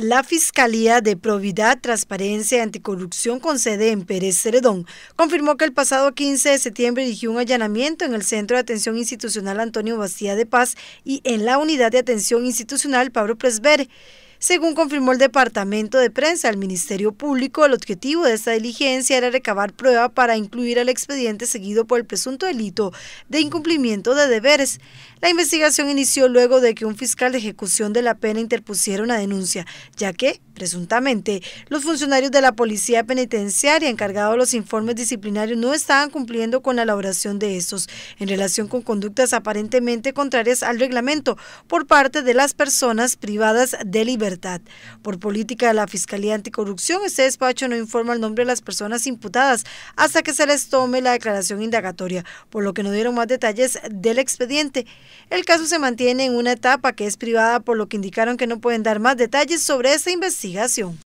La Fiscalía de Probidad, Transparencia y Anticorrupción con sede en Pérez Ceredón confirmó que el pasado 15 de septiembre dirigió un allanamiento en el Centro de Atención Institucional Antonio Bastía de Paz y en la Unidad de Atención Institucional Pablo Presber. Según confirmó el Departamento de Prensa del Ministerio Público, el objetivo de esta diligencia era recabar prueba para incluir al expediente seguido por el presunto delito de incumplimiento de deberes. La investigación inició luego de que un fiscal de ejecución de la pena interpusiera una denuncia, ya que, presuntamente, los funcionarios de la Policía Penitenciaria encargados de los informes disciplinarios no estaban cumpliendo con la elaboración de estos, en relación con conductas aparentemente contrarias al reglamento por parte de las personas privadas de libertad por política de la Fiscalía Anticorrupción, este despacho no informa el nombre de las personas imputadas hasta que se les tome la declaración indagatoria, por lo que no dieron más detalles del expediente. El caso se mantiene en una etapa que es privada, por lo que indicaron que no pueden dar más detalles sobre esta investigación.